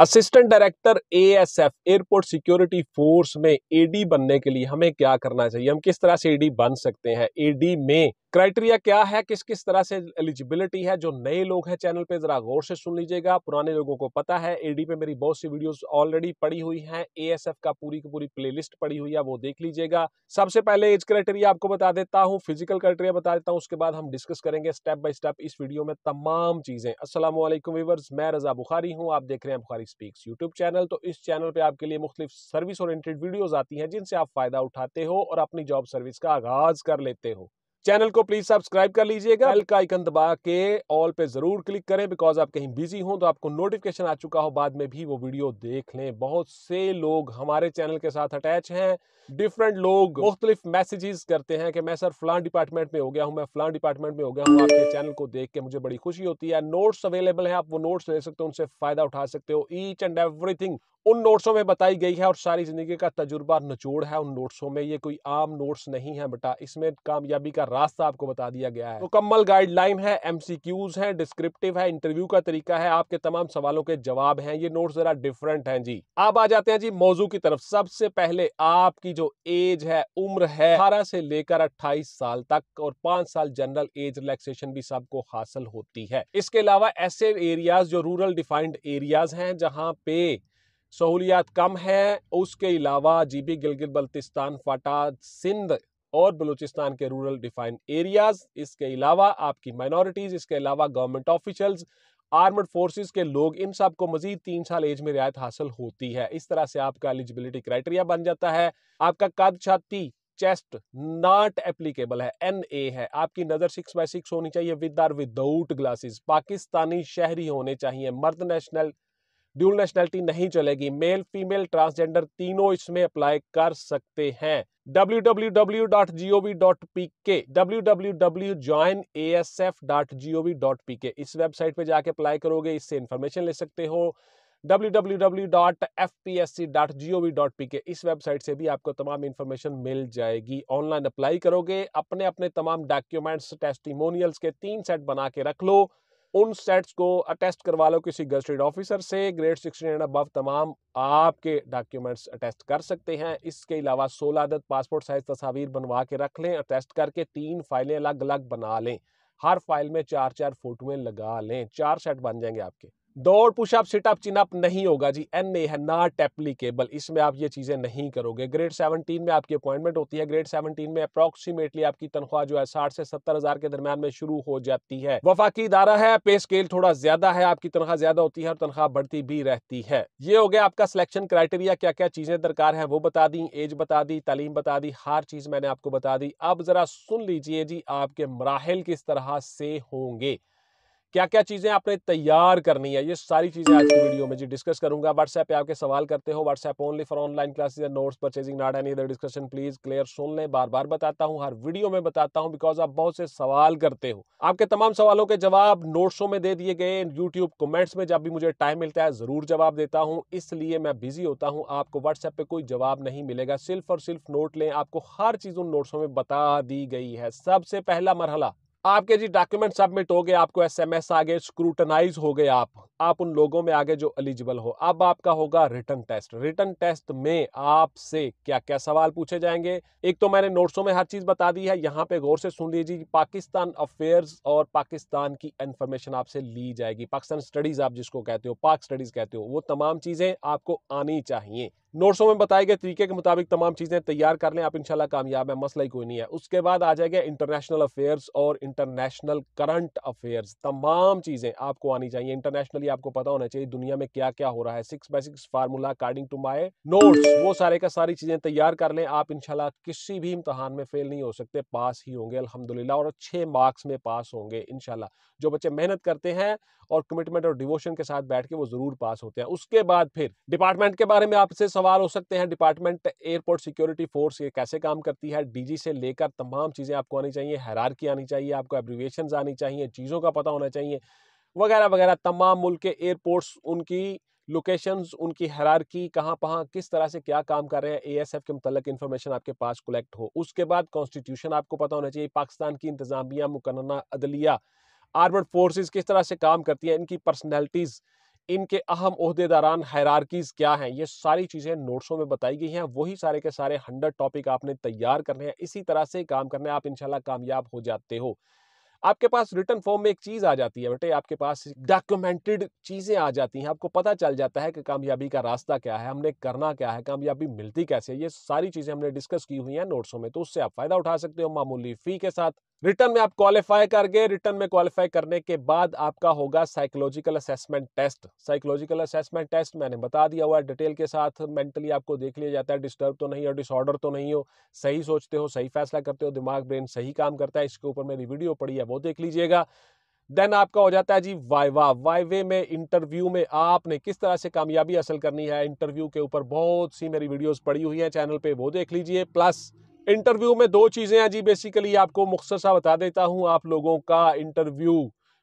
assistant director ASF airport security force में AD बनने के लिए हमें क्या करना चाहिए हम किस तरह से एडी बन सकते हैं एडी में क्राइटेरिया क्या है किस किस तरह से एलिजिबिलिटी है जो नए लोग हैं चैनल पे ज़रा गौर से सुन लीजिएगा पुराने लोगों को पता है एडी पे मेरी बहुत सी वीडियोस ऑलरेडी पड़ी हुई हैं एएसएफ का पूरी की पूरी प्लेलिस्ट पड़ी हुई है वो देख लीजिएगा सबसे पहले एज क्राइटेरिया आपको बता देता हूँ फिजिकल क्राइटेरिया बता देता हूँ उसके बाद हम डिस्कस करेंगे स्टेप बाई स्टेप इस वीडियो में तमाम चीज़ें असल व्यवर्स मैं रजा बुखारी हूँ आप देख रहे हैं बुखारी स्पीक्स यूट्यूब चैनल तो इस चैनल पर आपके लिए मुख्तलिफ सर्विस ओरिएंटेड वीडियोज़ आती है जिनसे आप फ़ायदा उठाते हो और अपनी जॉब सर्विस का आगाज़ कर लेते हो चैनल को प्लीज सब्सक्राइब कर लीजिएगा बेल का आइकन दबा के ऑल पे जरूर क्लिक करें बिकॉज आप कहीं बिजी हो तो आपको नोटिफिकेशन आ चुका हो बाद में भी वो वीडियो देख लें बहुत से लोग हमारे चैनल के साथ अटैच हैं डिफरेंट लोग मुख्तलिफ मैसेजेस करते हैं कि मैं सर फलां डिपार्टमेंट में हो गया हूं मैं फलां डिपार्टमेंट में हो गया हूं आपके चैनल को देख के मुझे बड़ी खुशी होती है नोट्स अवेलेबल है आप वो नोट्स ले सकते हो उनसे फायदा उठा सकते हो ईच एंड एवरीथिंग उन नोट्सों में बताई गई है और सारी जिंदगी का तजुर्बा नचोड़ है उन नोट्सों में ये कोई आम नोट्स नहीं है बेटा इसमें कामयाबी का रास्ता आपको बता दिया गया है मुकम्मल गाइडलाइन है एमसीक्यूज हैं डिस्क्रिप्टिव है इंटरव्यू का तरीका है आपके तमाम सवालों के जवाब हैं ये नोट्स जरा डिफरेंट हैं जी अब आ जाते हैं जी मौजू की तरफ सबसे पहले आपकी जो एज है उम्र है अठारह से लेकर अट्ठाईस साल तक और पांच साल जनरल एज रिलैक्सेशन भी सबको हासिल होती है इसके अलावा ऐसे एरियाज जो रूरल डिफाइंड एरियाज हैं जहाँ पे सहूलियात कम है उसके अलावा जीबी गिलगित बल्तिस्तान फाटा सिंध और बलूचिस्तान के रूरल डिफाइंड एरियाज इसके अलावा आपकी माइनॉरिटीज़ इसके अलावा गवर्नमेंट ऑफिशल्स आर्मड फोर्सेस के लोग इन सब को मजीद तीन साल एज में रियायत हासिल होती है इस तरह से आपका एलिजिबिलिटी क्राइटेरिया बन जाता है आपका कद छाती चेस्ट नॉट एप्लीकेबल है एन ए है आपकी नज़र सिक्स बाई सिक्स होनी चाहिए with or without glasses Pakistani शहरी होने चाहिए मर्द नेशनल ड्यूल नेशनैलिटी नहीं चलेगी मेल फीमेल ट्रांसजेंडर तीनों इसमें अप्लाई कर सकते हैं www.gov.pk www.joinasf.gov.pk इस वेबसाइट पे जाके अप्लाई करोगे इससे इंफॉर्मेशन ले सकते हो www.fpsc.gov.pk इस वेबसाइट से भी आपको तमाम इन्फॉर्मेशन मिल जाएगी ऑनलाइन अप्लाई करोगे अपने अपने तमाम डॉक्यूमेंट्स टेस्टिमोनियल्स के तीन सेट बना के रख लो उन सेट्स को अटेस्ट करवा लो किसी गजटेड ऑफिसर से ग्रेड सिक्सटीन एंड अबव तमाम आपके डॉक्यूमेंट्स अटेस्ट कर सकते हैं इसके अलावा सोलह अदद पासपोर्ट साइज तस्वीर बनवा के रख लें अटेस्ट करके तीन फाइलें अलग अलग बना लें हर फाइल में चार चार फोटोएं लगा लें चार सेट बन जाएंगे आपके दौड़ पुशअप सिटअप चिनअप नहीं होगा जी एन ए है नॉट एप्लीकेबल इसमें आप ये चीज़ें नहीं करोगे ग्रेड 17 में आपकी अपॉइंटमेंट होती है ग्रेड 17 में अप्रॉक्सीमेटली आपकी तनख्वाह जो है साठ से सत्तर हज़ार के दरमियान में शुरू हो जाती है वफाकी इदारा है पे स्केल थोड़ा ज़्यादा है आपकी तनख्वाह ज़्यादा होती है और तनख्वाह बढ़ती भी रहती है ये हो गया आपका सिलेक्शन क्राइटेरिया क्या क्या चीज़ें दरकार है वो बता दी एज बता दी तालीम बता दी हर चीज़ मैंने आपको बता दी अब ज़रा सुन लीजिए जी आपके मराहल किस तरह से होंगे क्या क्या चीज़ें आपने तैयार करनी है ये सारी चीज़ें आज की वीडियो में जी डिस्कस करूंगा व्हाट्सएप पे आपके सवाल करते हो WhatsApp only for online classes and notes purchasing not any other discussion please clear सुन लें बार बार बताता हूँ हर वीडियो में बताता हूँ बिकॉज आप बहुत से सवाल करते हो आपके तमाम सवालों के जवाब नोट्सों में दे दिए गए यूट्यूब कमेंट्स में जब भी मुझे टाइम मिलता है ज़रूर जवाब देता हूँ इसलिए मैं बिजी होता हूँ आपको व्हाट्सएप पे कोई जवाब नहीं मिलेगा सिर्फ और सिर्फ नोट लें आपको हर चीज़ उन नोट्सों में बता दी गई है सबसे पहला मरहला आपके जी डॉक्यूमेंट सबमिट हो गए आपको एसएमएस आ गए स्क्रूटनाइज हो गए आप आप उन लोगों में आगे जो एलिजिबल हो अब आपका होगा रिटर्न टेस्ट रिटर्न टेस्ट में आपसे क्या क्या सवाल पूछे जाएंगे एक तो मैंने नोट्सों में हर चीज बता दी है यहाँ पे गौर से सुन लीजिए पाकिस्तान अफेयर्स और पाकिस्तान की इन्फॉर्मेशन आपसे ली जाएगी पाकिस्तान स्टडीज आप जिसको कहते हो पाक स्टडीज कहते हो वो तमाम चीजें आपको आनी चाहिए नोट्सों में बताए गए तरीके के मुताबिक तमाम चीज़ें तैयार कर लें आप इंशाल्लाह कामयाब है मसला ही कोई नहीं है उसके बाद आ जाएगा इंटरनेशनल अफेयर्स और इंटरनेशनल करंट अफेयर्स तमाम चीज़ें आपको आनी चाहिए इंटरनेशनली आपको पता होना चाहिए दुनिया में क्या क्या हो रहा है six by six formula according to my notes वो सारे का सारी चीज़ें तैयार कर लें आप इनशाला किसी भी इम्तहान में फेल नहीं हो सकते पास ही होंगे अलहमदिल्ला और अच्छे मार्क्स में पास होंगे इनशाला जो बच्चे मेहनत करते हैं और कमिटमेंट और डिवोशन के साथ बैठ के वो जरूर पास होते हैं उसके बाद फिर डिपार्टमेंट के बारे में आपसे सवाल हो सकते हैं डिपार्टमेंट एयरपोर्ट सिक्योरिटी फोर्स ये कैसे काम करती है डीजी से लेकर तमाम चीज़ें आपको आनी चाहिए हैरारकी आनी चाहिए आपको एब्रीवेशन आनी चाहिए चीज़ों का पता होना चाहिए वगैरह वगैरह तमाम मुल्क के एयरपोर्ट्स उनकी लोकेशंस उनकी हरारकी कहाँ पहाँ किस तरह से क्या काम कर रहे हैं एएसएफ के मतलब इन्फॉर्मेशन आपके पास कलेक्ट हो उसके बाद कॉन्स्टिट्यूशन आपको पता होना चाहिए पाकिस्तान की इंतजामिया मुकन्ना अदलिया आर्मड फोर्सेस किस तरह से काम करती हैं इनकी पर्सनैलिटीज़ इनके अहम अहदेदारान हैरारकीज़ क्या हैं ये सारी चीज़ें नोट्सों में बताई गई हैं वही सारे के सारे हंड्रेड टॉपिक आपने तैयार करने हैं इसी तरह से काम करने आप इंशाल्लाह कामयाब हो जाते हो आपके पास रिटर्न फॉर्म में एक चीज़ आ जाती है बेटे आपके पास डॉक्यूमेंटेड चीज़ें आ जाती हैं आपको पता चल जाता है कि कामयाबी का रास्ता क्या है हमने करना क्या है कामयाबी मिलती कैसे ये सारी चीज़ें हमने डिस्कस की हुई हैं नोट्सों में तो उससे आप फ़ायदा उठा सकते हो मामूली फ़ी के साथ रिटर्न में आप क्वालिफाई करके रिटर्न में क्वालिफाई करने के बाद आपका होगा psychological assessment test psychological assessment test मैंने बता दिया हुआ है डिटेल के साथ मेंटली आपको देख लिया जाता है डिस्टर्ब तो नहीं हो डिसऑर्डर तो नहीं हो सही सोचते हो सही फैसला करते हो दिमाग ब्रेन सही काम करता है इसके ऊपर मेरी वीडियो पड़ी है वो देख लीजिएगा देन आपका हो जाता है जी वाइवा वाइवे में इंटरव्यू में आपने किस तरह से कामयाबी हासिल करनी है इंटरव्यू के ऊपर बहुत सी मेरी वीडियोज पड़ी हुई है चैनल पे वो देख लीजिए प्लस इंटरव्यू में दो चीज़ें हैं जी बेसिकली आपको मुख्तर सा बता देता हूँ आप लोगों का interview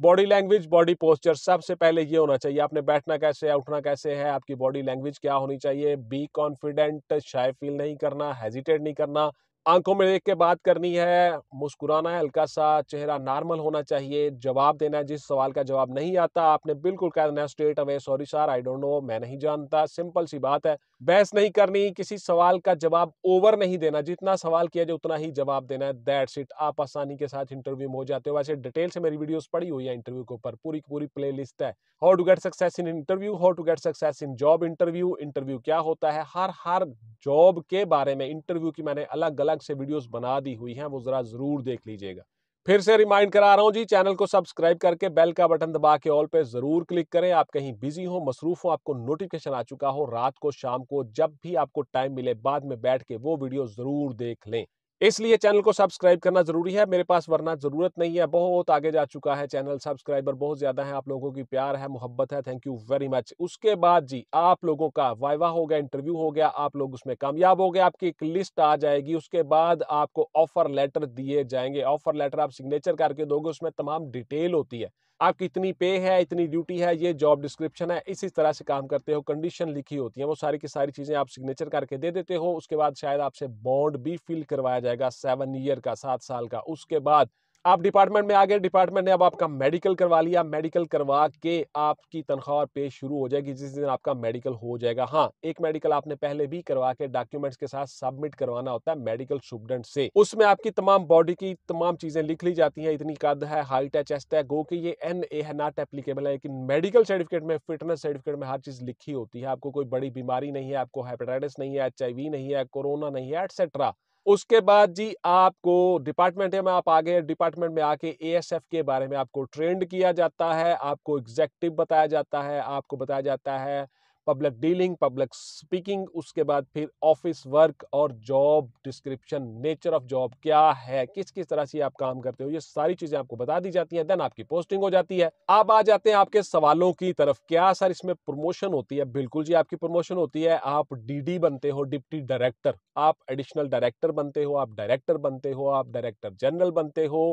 body language body posture सबसे पहले ये होना चाहिए आपने बैठना कैसे है उठना कैसे है आपकी बॉडी लैंग्वेज क्या होनी चाहिए बी कॉन्फिडेंट शाय फील नहीं करना हेजिटेट नहीं करना आंखों में देख के बात करनी है मुस्कुराना है हल्का सा चेहरा नॉर्मल होना चाहिए जवाब देना है जिस सवाल का जवाब नहीं आता आपने बिल्कुल कह देना straight away sorry sir I don't know मैं नहीं जानता सिंपल सी बात है बहस नहीं करनी किसी सवाल का जवाब ओवर नहीं देना जितना सवाल किया जाए उतना ही जवाब देना है दैट्स इट आप आसानी के साथ इंटरव्यू में हो जाते हो वैसे डिटेल से मेरी वीडियोज पड़ी हुई है इंटरव्यू के ऊपर पूरी पूरी प्ले है how to get success in interview how to get success in job interview interview क्या होता है हर हर जॉब के बारे में इंटरव्यू की मैंने अलग अलग से वीडियोस बना दी हुई हैं वो ज़रा ज़रूर देख लीजिएगा फिर से रिमाइंड करा रहा हूँ जी चैनल को सब्सक्राइब करके बेल का बटन दबा के ऑल पे ज़रूर क्लिक करें आप कहीं बिजी हो मसरूफ हो आपको नोटिफिकेशन आ चुका हो रात को शाम को जब भी आपको टाइम मिले बाद में बैठ के वो वीडियो ज़रूर देख लें इसलिए चैनल को सब्सक्राइब करना जरूरी है मेरे पास वरना जरूरत नहीं है बहुत आगे जा चुका है चैनल सब्सक्राइबर बहुत ज्यादा है आप लोगों की प्यार है मोहब्बत है थैंक यू वेरी मच उसके बाद जी आप लोगों का वाइवा हो गया इंटरव्यू हो गया आप लोग उसमें कामयाब हो गए आपकी एक लिस्ट आ जाएगी उसके बाद आपको ऑफर लेटर दिए जाएंगे ऑफर लेटर आप सिग्नेचर करके दोगे उसमें तमाम डिटेल होती है आपकी इतनी पे है इतनी ड्यूटी है ये जॉब डिस्क्रिप्शन है इसी तरह से काम करते हो कंडीशन लिखी होती है वो सारी की सारी चीजें आप सिग्नेचर करके दे देते हो उसके बाद शायद आपसे बॉन्ड भी फिल करवाया जाएगा सेवन ईयर का सात साल का उसके बाद आप डिपार्टमेंट में आ गए डिपार्टमेंट ने अब आपका मेडिकल करवा लिया मेडिकल करवा के आपकी तनख्वाह और पे शुरू हो जाएगी जिस दिन आपका मेडिकल हो जाएगा हाँ एक मेडिकल आपने पहले भी करवा के डॉक्यूमेंट्स के साथ सबमिट करवाना होता है मेडिकल स्टूडेंट से उसमें आपकी तमाम बॉडी की तमाम चीजें लिख ली जाती है इतनी कद है हाइट है चेस्ट है गो की ये एन ए है नॉट एप्लीकेबल है लेकिन मेडिकल सर्टिफिकेट में फिटनेस सर्टिफिकेट में हर चीज लिखी होती है आपको कोई बड़ी बीमारी नहीं है आपको हेपेटाइटिस नहीं है एच नहीं है कोरोना नहीं है एटसेट्रा उसके बाद जी आपको डिपार्टमेंट में आप आगे डिपार्टमेंट में आके एएसएफ के बारे में आपको ट्रेंड किया जाता है आपको एग्जेक्टिव बताया जाता है आपको बताया जाता है पब्लिक डीलिंग पब्लिक स्पीकिंग उसके बाद फिर ऑफिस वर्क और job description nature of job क्या है किस किस तरह से आप काम करते हो ये सारी चीज़ें आपको बता दी जाती हैं देन आपकी पोस्टिंग हो जाती है आप आ जाते हैं आपके सवालों की तरफ क्या सर इसमें प्रमोशन होती है बिल्कुल जी आपकी प्रमोशन होती है आप डी बनते हो डिप्टी डायरेक्टर आप एडिशनल डायरेक्टर बनते हो आप डायरेक्टर बनते हो आप डायरेक्टर जनरल बनते हो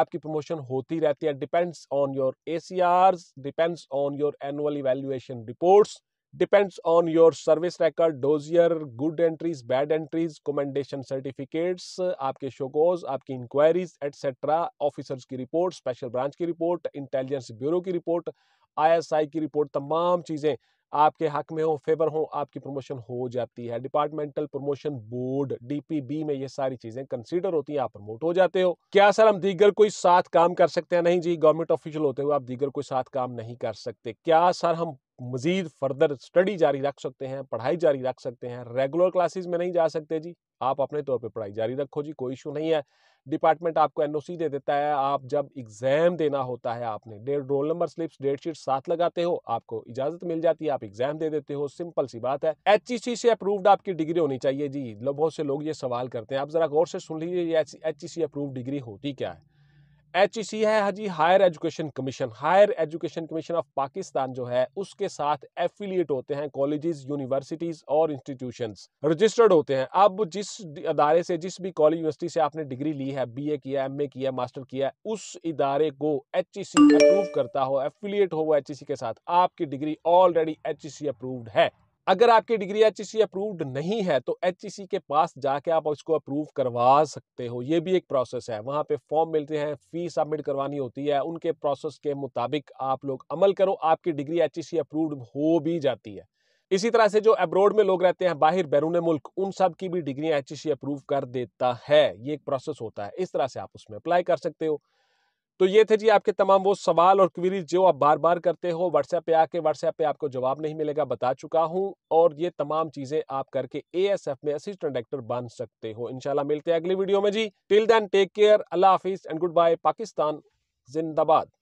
आपकी प्रमोशन होती रहती है depends on your uh depends on your annual evaluation reports depends on your service record dozier good entries bad entries commendation certificates आपके शोकोज आपकी इंक्वायरीज एटसेट्रा ऑफिसर्स की रिपोर्ट स्पेशल ब्रांच की रिपोर्ट इंटेलिजेंस ब्यूरो की report ISI की report तमाम चीज़ें आपके हक में हो फेवर हो आपकी प्रमोशन हो जाती है डिपार्टमेंटल प्रमोशन बोर्ड डीपीबी में ये सारी चीजें कंसीडर होती हैं आप प्रमोट हो जाते हो क्या सर हम दीगर कोई साथ काम कर सकते हैं नहीं जी गवर्नमेंट ऑफिशियल होते हुए आप दीगर कोई साथ काम नहीं कर सकते क्या सर हम मज़ीद फर्दर स्टडी जारी रख सकते हैं पढ़ाई जारी रख सकते हैं रेगुलर क्लासेस में नहीं जा सकते जी आप अपने तौर पे पढ़ाई जारी रखो जी कोई इशू नहीं है डिपार्टमेंट आपको एनओसी दे देता है आप जब एग्ज़ाम देना होता है आपने date roll number slips date sheet साथ लगाते हो आपको इजाज़त मिल जाती है आप एग्ज़ाम दे देते हो सिंपल सी बात है एच से अप्रूव्ड आपकी डिग्री होनी चाहिए जी बहुत से लोग ये सवाल करते हैं आप ज़रा गौर से सुन लीजिए एच ई अप्रूव डिग्री होती क्या है एच ई सी है हाँ जी higher education commission higher education commission of Pakistan जो है उसके साथ एफिलिएट होते हैं कॉलेजेस यूनिवर्सिटीज और इंस्टीट्यूशंस रजिस्टर्ड होते हैं अब जिस अदारे से जिस भी कॉलेज यूनिवर्सिटी से आपने डिग्री ली है बीए किया एमए किया मास्टर किया उस इदारे को एच ई सी अप्रूव करता हो एफिलियट हो वो एच ई सी के साथ आपकी degree already H E C approved है अगर आपकी डिग्री एच अप्रूव्ड नहीं है तो एच के पास जाके आप उसको अप्रूव करवा सकते हो ये भी एक प्रोसेस है वहाँ पे फॉर्म मिलते हैं फी सबमिट करवानी होती है उनके प्रोसेस के मुताबिक आप लोग अमल करो आपकी डिग्री एच अप्रूव्ड हो भी जाती है इसी तरह से जो अब्रोड में लोग रहते हैं बाहर बैरून मुल्क उन सब की भी डिग्री एच अप्रूव कर देता है ये एक प्रोसेस होता है इस तरह से आप उसमें अप्लाई कर सकते हो तो ये थे जी आपके तमाम वो सवाल और क्वेरीज जो आप बार बार करते हो व्हाट्सएप पे आके व्हाट्सएप पे आपको जवाब नहीं मिलेगा बता चुका हूँ और ये तमाम चीज़ें आप करके एएसएफ में असिस्टेंट डायरेक्टर बन सकते हो इनशाला मिलते हैं अगली वीडियो में जी टिल देन टेक केयर अल्लाह हाफिज़ एंड गुड बाय पाकिस्तान जिंदाबाद